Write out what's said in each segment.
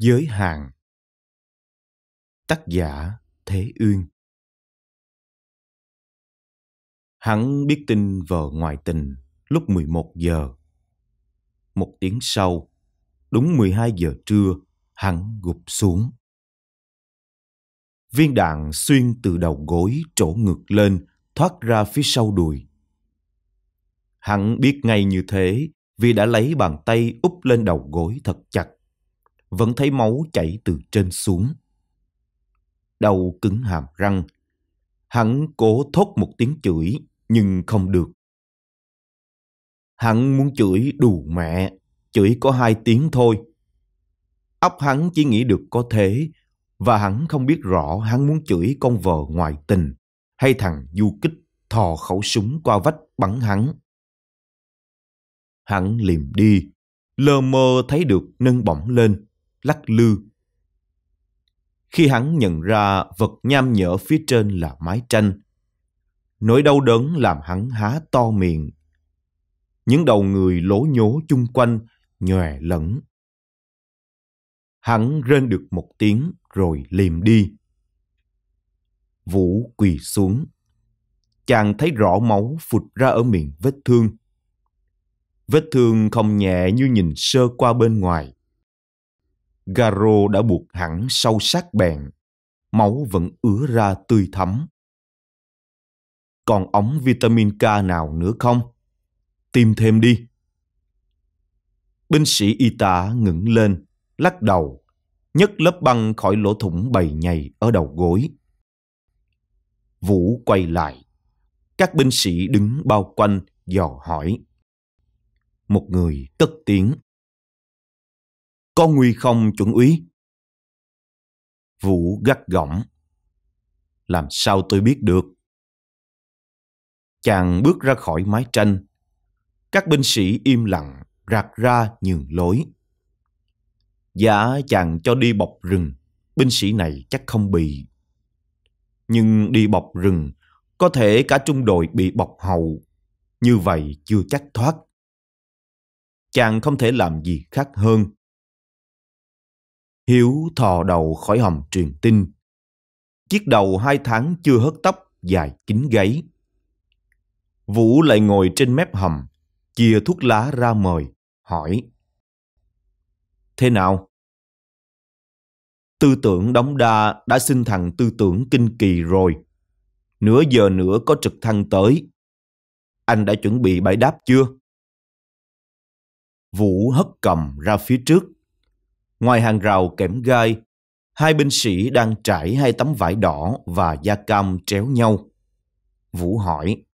Giới hạn Tác giả Thế Uyên Hắn biết tin vợ ngoại tình lúc 11 giờ. Một tiếng sau, đúng 12 giờ trưa, hắn gục xuống. Viên đạn xuyên từ đầu gối trổ ngược lên, thoát ra phía sau đùi. Hắn biết ngay như thế vì đã lấy bàn tay úp lên đầu gối thật chặt vẫn thấy máu chảy từ trên xuống. Đầu cứng hàm răng, hắn cố thốt một tiếng chửi nhưng không được. Hắn muốn chửi đủ mẹ, chửi có hai tiếng thôi. Óc hắn chỉ nghĩ được có thế và hắn không biết rõ hắn muốn chửi con vợ ngoại tình hay thằng du kích thò khẩu súng qua vách bắn hắn. Hắn liềm đi, lơ mơ thấy được nâng bổng lên, lắc lư. Khi hắn nhận ra vật nham nhở phía trên là mái tranh, nỗi đau đớn làm hắn há to miệng. Những đầu người lố nhố chung quanh, nhòe lẫn. Hắn rên được một tiếng rồi liềm đi. Vũ quỳ xuống. Chàng thấy rõ máu phụt ra ở miệng vết thương. Vết thương không nhẹ như nhìn sơ qua bên ngoài. Garo đã buộc hẳn sâu sát bèn, máu vẫn ứa ra tươi thắm. Còn ống vitamin K nào nữa không? Tìm thêm đi. Binh sĩ y tá ngẩng lên, lắc đầu, nhấc lớp băng khỏi lỗ thủng bầy nhầy ở đầu gối. Vũ quay lại. Các binh sĩ đứng bao quanh dò hỏi. Một người cất tiếng. Có nguy không chuẩn úy? Vũ gắt gỏng. Làm sao tôi biết được? Chàng bước ra khỏi mái tranh. Các binh sĩ im lặng, rạc ra nhường lối. Giả dạ, chàng cho đi bọc rừng, binh sĩ này chắc không bị. Nhưng đi bọc rừng, có thể cả trung đội bị bọc hầu. Như vậy chưa chắc thoát. Chàng không thể làm gì khác hơn Hiếu thò đầu khỏi hầm truyền tin. Chiếc đầu hai tháng chưa hớt tóc, dài kín gáy. Vũ lại ngồi trên mép hầm, chia thuốc lá ra mời, hỏi. Thế nào? Tư tưởng đóng đa đã sinh thành tư tưởng kinh kỳ rồi. Nửa giờ nữa có trực thăng tới. Anh đã chuẩn bị bài đáp chưa? Vũ hất cầm ra phía trước, Ngoài hàng rào kẽm gai, hai binh sĩ đang trải hai tấm vải đỏ và da cam tréo nhau. Vũ hỏi.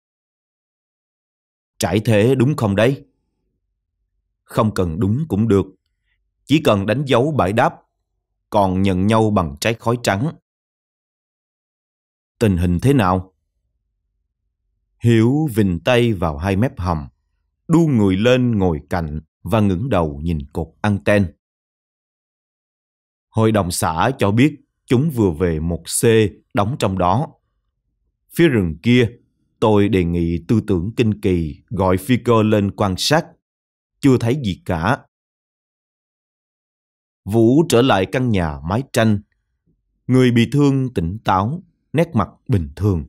Trải thế đúng không đấy? Không cần đúng cũng được. Chỉ cần đánh dấu bãi đáp, còn nhận nhau bằng trái khói trắng. Tình hình thế nào? Hiếu vình tay vào hai mép hầm, đu người lên ngồi cạnh và ngẩng đầu nhìn cột anten. Hội đồng xã cho biết chúng vừa về một C đóng trong đó. Phía rừng kia, tôi đề nghị tư tưởng kinh kỳ gọi phi cơ lên quan sát. Chưa thấy gì cả. Vũ trở lại căn nhà mái tranh. Người bị thương tỉnh táo, nét mặt bình thường.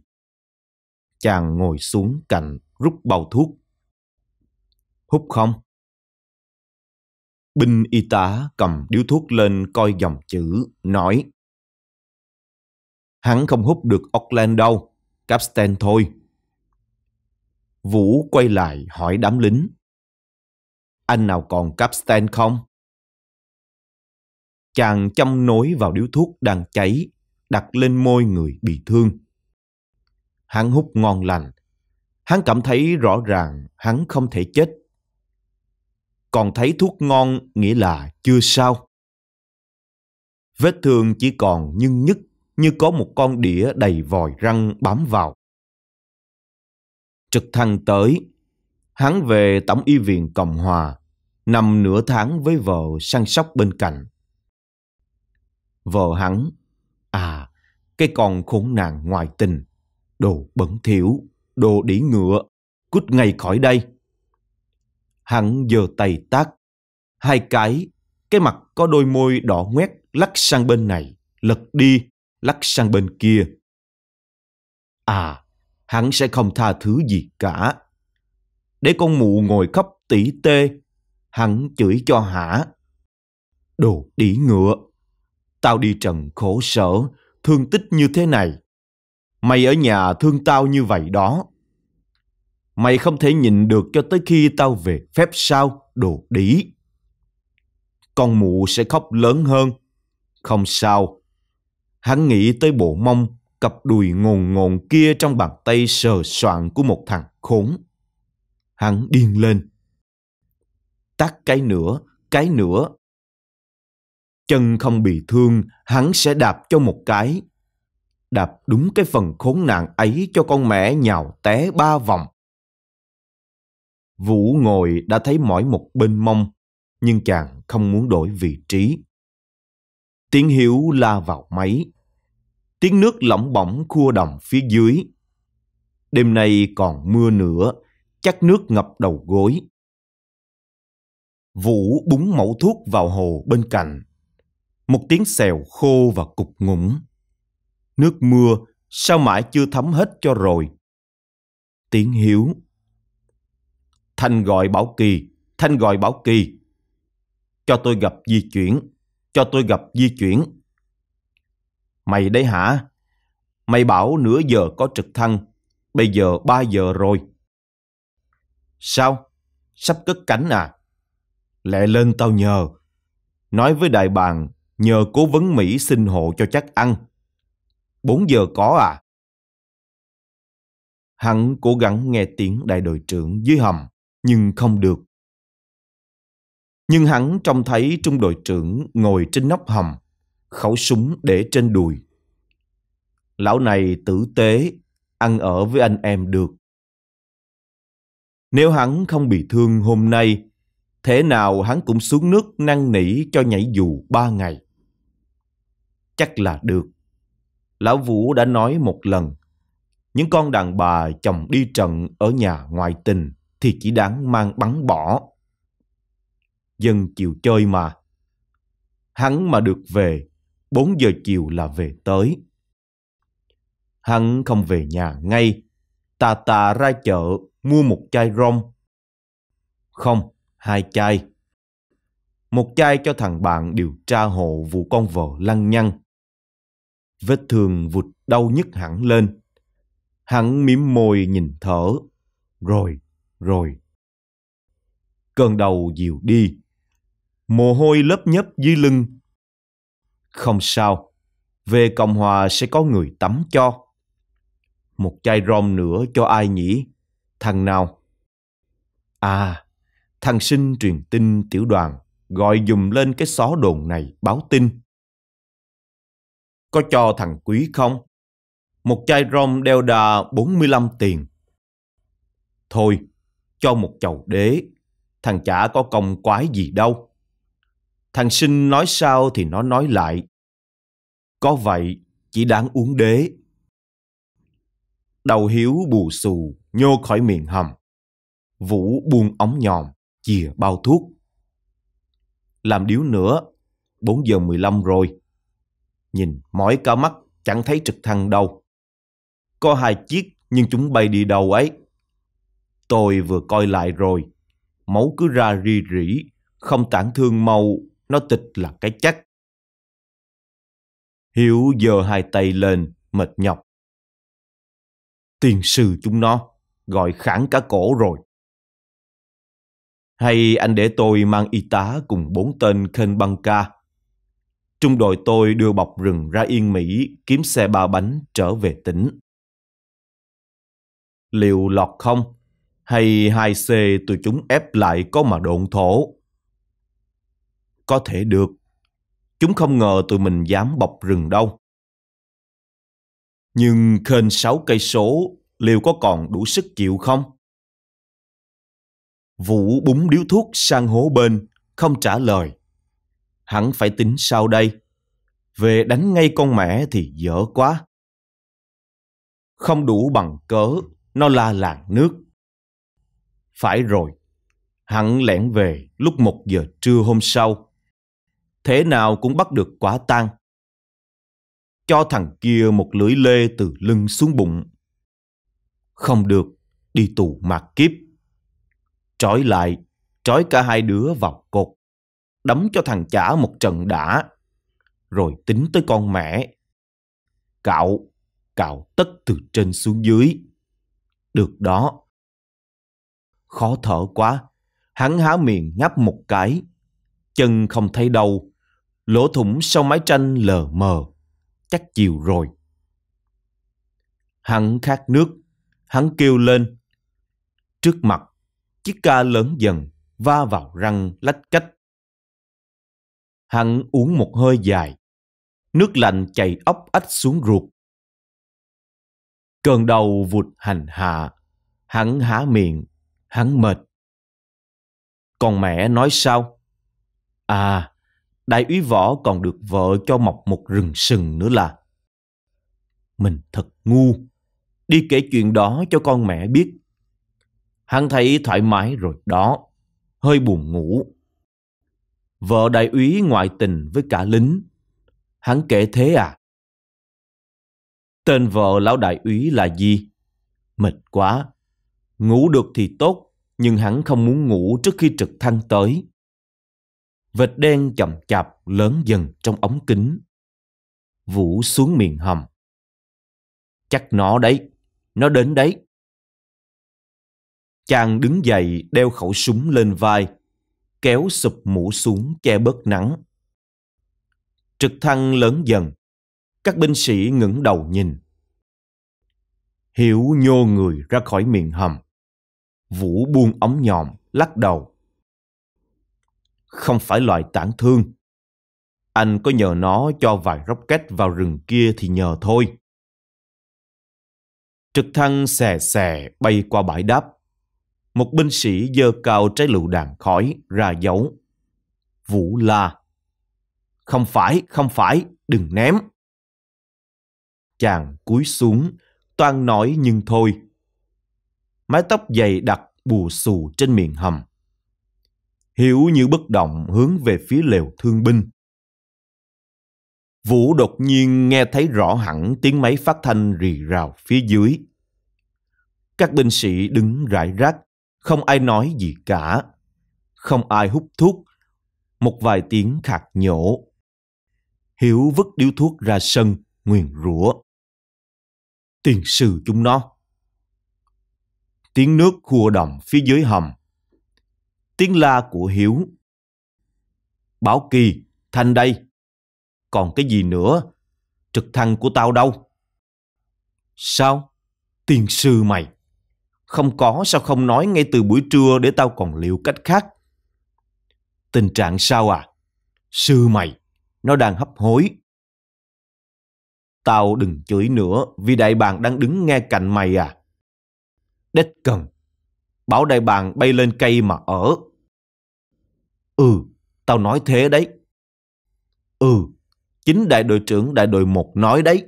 Chàng ngồi xuống cạnh rút bao thuốc. Hút không? Binh y tá cầm điếu thuốc lên coi dòng chữ, nói Hắn không hút được Auckland đâu, Capstan thôi. Vũ quay lại hỏi đám lính Anh nào còn Capstan không? Chàng châm nối vào điếu thuốc đang cháy, đặt lên môi người bị thương. Hắn hút ngon lành. Hắn cảm thấy rõ ràng hắn không thể chết còn thấy thuốc ngon nghĩa là chưa sao. Vết thương chỉ còn nhưng nhất như có một con đĩa đầy vòi răng bám vào. Trực thăng tới, hắn về tổng y viện Cộng Hòa, nằm nửa tháng với vợ săn sóc bên cạnh. Vợ hắn, à, cái con khốn nạn ngoại tình, đồ bẩn thỉu, đồ đĩ ngựa, cút ngay khỏi đây. Hắn giơ tay tác. Hai cái, cái mặt có đôi môi đỏ ngoét lắc sang bên này, lật đi, lắc sang bên kia. À, hắn sẽ không tha thứ gì cả. Để con mụ ngồi khóc tỉ tê, hắn chửi cho hả. Đồ đỉ ngựa, tao đi trần khổ sở, thương tích như thế này. Mày ở nhà thương tao như vậy đó. Mày không thể nhìn được cho tới khi tao về phép sao, đồ đĩ. Con mụ sẽ khóc lớn hơn. Không sao. Hắn nghĩ tới bộ mông, cặp đùi ngồn ngồn kia trong bàn tay sờ soạn của một thằng khốn. Hắn điên lên. Tắt cái nữa, cái nữa. Chân không bị thương, hắn sẽ đạp cho một cái đạp đúng cái phần khốn nạn ấy cho con mẹ nhào té ba vòng. Vũ ngồi đã thấy mỏi một bên mông, nhưng chàng không muốn đổi vị trí. Tiếng Hiếu la vào máy. Tiếng nước lỏng bỏng khua đồng phía dưới. Đêm nay còn mưa nữa, chắc nước ngập đầu gối. Vũ búng mẫu thuốc vào hồ bên cạnh. Một tiếng xèo khô và cục ngủng. Nước mưa sao mãi chưa thấm hết cho rồi. Tiếng Hiếu Thanh gọi Bảo Kỳ, Thanh gọi Bảo Kỳ. Cho tôi gặp di chuyển, cho tôi gặp di chuyển. Mày đấy hả? Mày bảo nửa giờ có trực thăng, bây giờ ba giờ rồi. Sao? Sắp cất cánh à? Lẹ lên tao nhờ. Nói với đại bàng, nhờ cố vấn Mỹ xin hộ cho chắc ăn. Bốn giờ có à? Hắn cố gắng nghe tiếng đại đội trưởng dưới hầm nhưng không được. Nhưng hắn trông thấy trung đội trưởng ngồi trên nóc hầm, khẩu súng để trên đùi. Lão này tử tế, ăn ở với anh em được. Nếu hắn không bị thương hôm nay, thế nào hắn cũng xuống nước năn nỉ cho nhảy dù ba ngày. Chắc là được. Lão Vũ đã nói một lần, những con đàn bà chồng đi trận ở nhà ngoại tình thì chỉ đáng mang bắn bỏ. Dân chịu chơi mà. Hắn mà được về, 4 giờ chiều là về tới. Hắn không về nhà ngay, tà tà ra chợ mua một chai rong. Không, hai chai. Một chai cho thằng bạn điều tra hộ vụ con vợ lăng nhăng. Vết thương vụt đau nhức hẳn lên. Hắn miếm môi nhìn thở, rồi rồi. Cơn đầu dịu đi, mồ hôi lấp nhấp dưới lưng. Không sao, về Cộng Hòa sẽ có người tắm cho. Một chai rom nữa cho ai nhỉ? Thằng nào? À, thằng sinh truyền tin tiểu đoàn gọi dùm lên cái xó đồn này báo tin. Có cho thằng Quý không? Một chai rom đeo đà 45 tiền. Thôi, cho một chầu đế. Thằng chả có công quái gì đâu. Thằng sinh nói sao thì nó nói lại. Có vậy, chỉ đáng uống đế. Đầu hiếu bù xù, nhô khỏi miệng hầm. Vũ buông ống nhòm, chìa bao thuốc. Làm điếu nữa, Bốn giờ mười lăm rồi. Nhìn mỏi cả mắt, chẳng thấy trực thăng đâu. Có hai chiếc, nhưng chúng bay đi đâu ấy. Tôi vừa coi lại rồi, máu cứ ra ri rỉ, không tản thương mau, nó tịch là cái chắc. Hiếu giơ hai tay lên, mệt nhọc. Tiền sư chúng nó, gọi kháng cả cổ rồi. Hay anh để tôi mang y tá cùng bốn tên Khen Băng Ca. Trung đội tôi đưa bọc rừng ra Yên Mỹ kiếm xe ba bánh trở về tỉnh. Liệu lọt không? hay hai c tụi chúng ép lại có mà độn thổ. Có thể được. Chúng không ngờ tụi mình dám bọc rừng đâu. Nhưng khênh sáu cây số, liệu có còn đủ sức chịu không? Vũ búng điếu thuốc sang hố bên, không trả lời. Hắn phải tính sau đây. Về đánh ngay con mẹ thì dở quá. Không đủ bằng cớ, nó la làng nước. Phải rồi, hắn lẻn về lúc một giờ trưa hôm sau. Thế nào cũng bắt được quả tang. Cho thằng kia một lưỡi lê từ lưng xuống bụng. Không được, đi tù mạt kiếp. Trói lại, trói cả hai đứa vào cột. Đấm cho thằng chả một trận đã. Rồi tính tới con mẹ. Cạo, cạo tất từ trên xuống dưới. Được đó khó thở quá. Hắn há miệng ngáp một cái. Chân không thấy đâu. Lỗ thủng sau mái tranh lờ mờ. Chắc chiều rồi. Hắn khát nước. Hắn kêu lên. Trước mặt, chiếc ca lớn dần va vào răng lách cách. Hắn uống một hơi dài. Nước lạnh chảy ốc ách xuống ruột. Cơn đầu vụt hành hạ, hắn há miệng Hắn mệt. Còn mẹ nói sao? À, đại úy võ còn được vợ cho mọc một rừng sừng nữa là. Mình thật ngu. Đi kể chuyện đó cho con mẹ biết. Hắn thấy thoải mái rồi đó. Hơi buồn ngủ. Vợ đại úy ngoại tình với cả lính. Hắn kể thế à? Tên vợ lão đại úy là gì? Mệt quá. Ngủ được thì tốt, nhưng hắn không muốn ngủ trước khi trực thăng tới. Vệt đen chậm chạp lớn dần trong ống kính. Vũ xuống miền hầm. Chắc nó đấy, nó đến đấy. Chàng đứng dậy đeo khẩu súng lên vai, kéo sụp mũ xuống che bớt nắng. Trực thăng lớn dần, các binh sĩ ngẩng đầu nhìn. Hiểu nhô người ra khỏi miệng hầm. Vũ buông ống nhòm, lắc đầu. Không phải loại tản thương. Anh có nhờ nó cho vài rocket vào rừng kia thì nhờ thôi. Trực thăng xè xè bay qua bãi đáp. Một binh sĩ dơ cao trái lựu đạn khói ra dấu. Vũ la. Không phải, không phải, đừng ném. Chàng cúi xuống, toan nói nhưng thôi, mái tóc dày đặc bù xù trên miệng hầm. Hiểu như bất động hướng về phía lều thương binh. Vũ đột nhiên nghe thấy rõ hẳn tiếng máy phát thanh rì rào phía dưới. Các binh sĩ đứng rải rác, không ai nói gì cả. Không ai hút thuốc, một vài tiếng khạc nhổ. Hiểu vứt điếu thuốc ra sân, nguyền rủa. Tiền sư chúng nó tiếng nước khua đồng phía dưới hầm. Tiếng la của Hiếu. Bảo Kỳ, Thanh đây. Còn cái gì nữa? Trực thăng của tao đâu? Sao? Tiền sư mày. Không có sao không nói ngay từ buổi trưa để tao còn liệu cách khác. Tình trạng sao à? Sư mày, nó đang hấp hối. Tao đừng chửi nữa vì đại bàng đang đứng nghe cạnh mày à đếch cần. Bảo đại bàng bay lên cây mà ở. Ừ, tao nói thế đấy. Ừ, chính đại đội trưởng đại đội một nói đấy.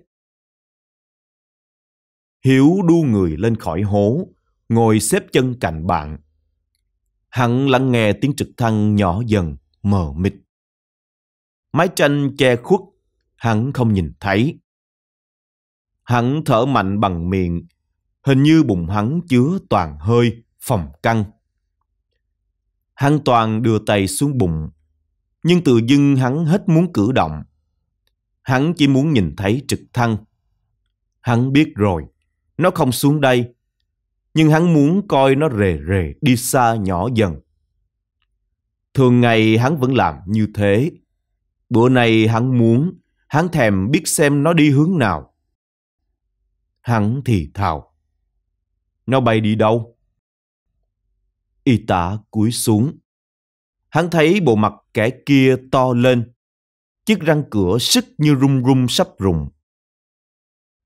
Hiếu đu người lên khỏi hố, ngồi xếp chân cạnh bạn. Hắn lắng nghe tiếng trực thăng nhỏ dần, mờ mịt. Mái tranh che khuất, hắn không nhìn thấy. Hắn thở mạnh bằng miệng, hình như bụng hắn chứa toàn hơi, phòng căng. Hắn toàn đưa tay xuống bụng, nhưng tự dưng hắn hết muốn cử động. Hắn chỉ muốn nhìn thấy trực thăng. Hắn biết rồi, nó không xuống đây, nhưng hắn muốn coi nó rề rề đi xa nhỏ dần. Thường ngày hắn vẫn làm như thế. Bữa nay hắn muốn, hắn thèm biết xem nó đi hướng nào. Hắn thì thào. Nó bay đi đâu? Y tá cúi xuống. Hắn thấy bộ mặt kẻ kia to lên. Chiếc răng cửa sức như rung rung sắp rùng.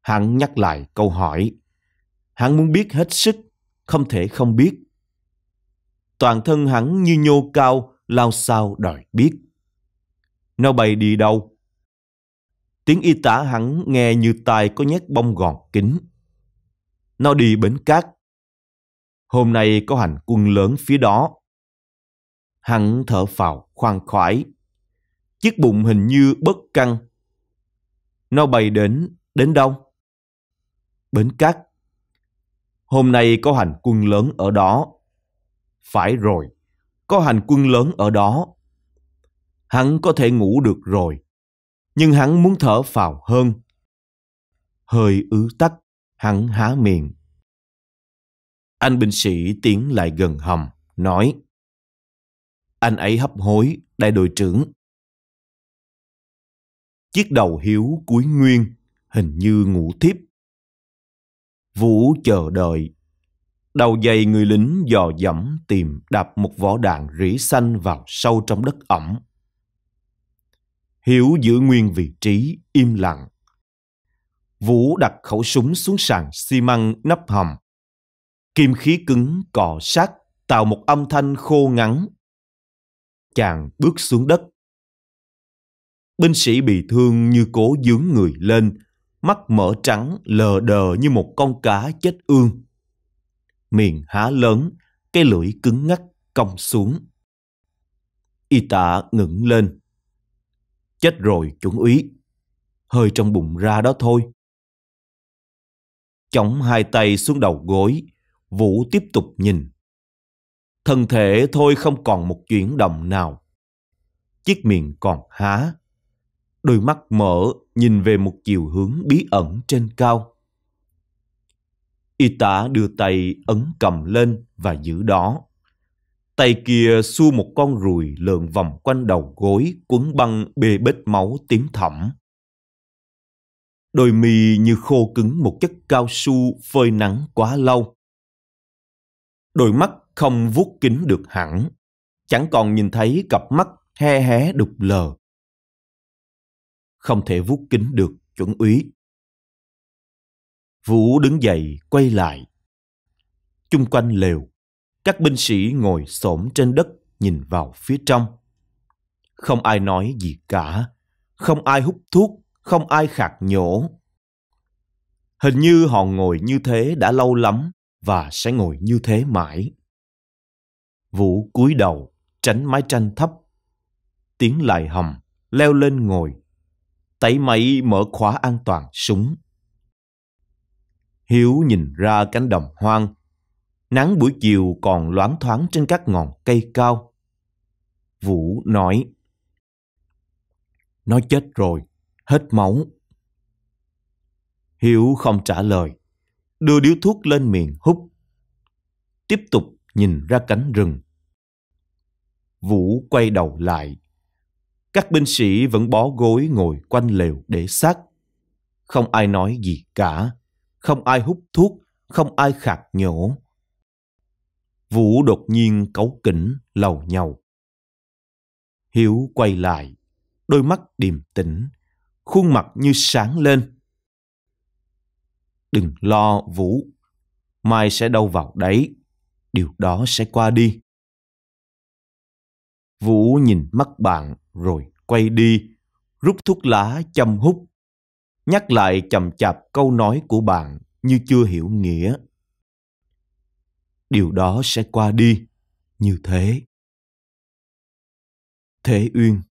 Hắn nhắc lại câu hỏi. Hắn muốn biết hết sức, không thể không biết. Toàn thân hắn như nhô cao, lao sao đòi biết. Nó bay đi đâu? Tiếng y tá hắn nghe như tai có nhét bông gòn kính. Nó đi bến cát. Hôm nay có hành quân lớn phía đó. Hắn thở phào khoan khoái. Chiếc bụng hình như bất căng. Nó bay đến, đến đâu? Bến cát. Hôm nay có hành quân lớn ở đó. Phải rồi, có hành quân lớn ở đó. Hắn có thể ngủ được rồi, nhưng hắn muốn thở phào hơn. Hơi ứ tắc hắn há miệng. Anh binh sĩ tiến lại gần hầm, nói Anh ấy hấp hối, đại đội trưởng. Chiếc đầu hiếu cuối nguyên, hình như ngủ thiếp. Vũ chờ đợi. Đầu dày người lính dò dẫm tìm đạp một vỏ đạn rỉ xanh vào sâu trong đất ẩm. Hiếu giữ nguyên vị trí, im lặng. Vũ đặt khẩu súng xuống sàn xi măng nắp hầm. Kim khí cứng cọ sát tạo một âm thanh khô ngắn. Chàng bước xuống đất. Binh sĩ bị thương như cố dướng người lên, mắt mở trắng lờ đờ như một con cá chết ương. Miệng há lớn, cái lưỡi cứng ngắt cong xuống. Y tá ngẩng lên. Chết rồi, chuẩn úy. Hơi trong bụng ra đó thôi chống hai tay xuống đầu gối, Vũ tiếp tục nhìn. Thân thể thôi không còn một chuyển động nào. Chiếc miệng còn há. Đôi mắt mở nhìn về một chiều hướng bí ẩn trên cao. Y tá đưa tay ấn cầm lên và giữ đó. Tay kia xua một con ruồi lượn vòng quanh đầu gối quấn băng bê bết máu tím thẳm đôi mi như khô cứng một chất cao su phơi nắng quá lâu. Đôi mắt không vuốt kính được hẳn, chẳng còn nhìn thấy cặp mắt he hé đục lờ. Không thể vuốt kính được chuẩn úy. Vũ đứng dậy quay lại. Chung quanh lều, các binh sĩ ngồi xổm trên đất nhìn vào phía trong. Không ai nói gì cả, không ai hút thuốc không ai khạc nhổ. Hình như họ ngồi như thế đã lâu lắm và sẽ ngồi như thế mãi. Vũ cúi đầu, tránh mái tranh thấp. Tiến lại hầm, leo lên ngồi. Tẩy máy mở khóa an toàn súng. Hiếu nhìn ra cánh đồng hoang. Nắng buổi chiều còn loáng thoáng trên các ngọn cây cao. Vũ nói. Nó chết rồi hết máu. Hiếu không trả lời, đưa điếu thuốc lên miệng hút. Tiếp tục nhìn ra cánh rừng. Vũ quay đầu lại. Các binh sĩ vẫn bó gối ngồi quanh lều để xác. Không ai nói gì cả. Không ai hút thuốc, không ai khạc nhổ. Vũ đột nhiên cấu kỉnh, lầu nhầu. Hiếu quay lại, đôi mắt điềm tĩnh, khuôn mặt như sáng lên. Đừng lo Vũ, mai sẽ đâu vào đấy, điều đó sẽ qua đi. Vũ nhìn mắt bạn rồi quay đi, rút thuốc lá châm hút, nhắc lại chậm chạp câu nói của bạn như chưa hiểu nghĩa. Điều đó sẽ qua đi, như thế. Thế Uyên